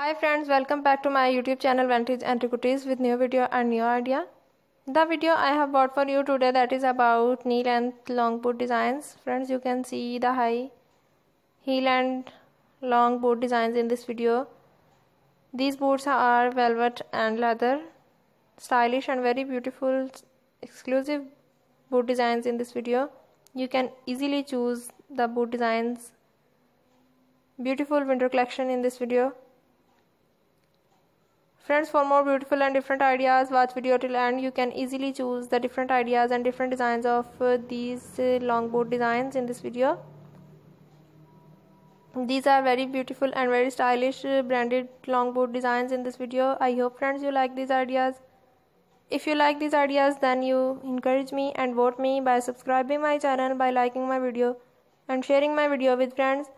Hi friends, welcome back to my YouTube channel Vantage Antiquities with new video and new idea. The video I have bought for you today that is about knee length long boot designs. Friends, you can see the high heel and long boot designs in this video. These boots are velvet and leather. Stylish and very beautiful exclusive boot designs in this video. You can easily choose the boot designs. Beautiful winter collection in this video. Friends, for more beautiful and different ideas, watch video till end. You can easily choose the different ideas and different designs of uh, these uh, longboard designs in this video. These are very beautiful and very stylish uh, branded longboard designs in this video. I hope friends you like these ideas. If you like these ideas then you encourage me and vote me by subscribing my channel, by liking my video and sharing my video with friends.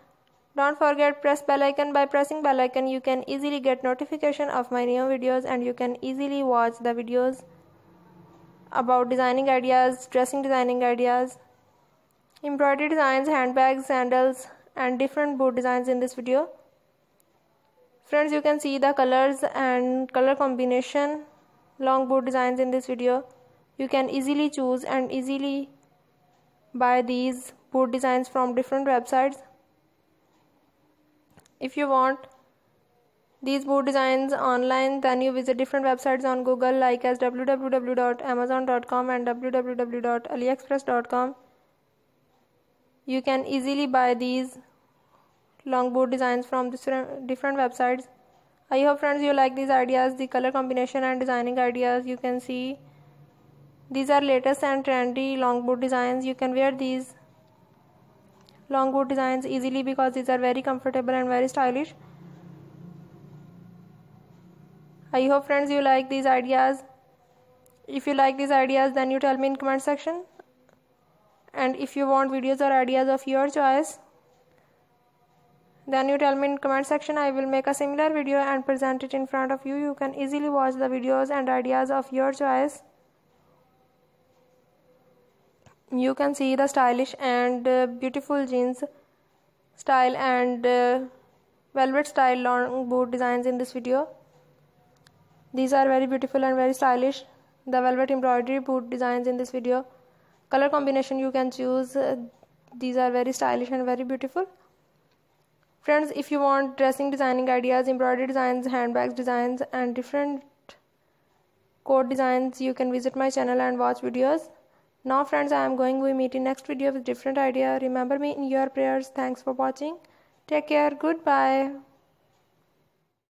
Don't forget press bell icon by pressing bell icon you can easily get notification of my new videos and you can easily watch the videos about designing ideas, dressing designing ideas, embroidery designs, handbags, sandals and different boot designs in this video. Friends you can see the colors and color combination long boot designs in this video. You can easily choose and easily buy these boot designs from different websites if you want these boot designs online then you visit different websites on google like as www.amazon.com and www.aliexpress.com you can easily buy these long boot designs from different websites i hope friends you like these ideas the color combination and designing ideas you can see these are latest and trendy long boot designs you can wear these long boot designs easily because these are very comfortable and very stylish i hope friends you like these ideas if you like these ideas then you tell me in comment section and if you want videos or ideas of your choice then you tell me in comment section i will make a similar video and present it in front of you you can easily watch the videos and ideas of your choice you can see the stylish and uh, beautiful jeans style and uh, velvet style long boot designs in this video these are very beautiful and very stylish the velvet embroidery boot designs in this video color combination you can choose uh, these are very stylish and very beautiful friends if you want dressing designing ideas embroidery designs handbags designs and different coat designs you can visit my channel and watch videos now friends, I am going. We meet in next video with different idea. Remember me in your prayers. Thanks for watching. Take care. Goodbye.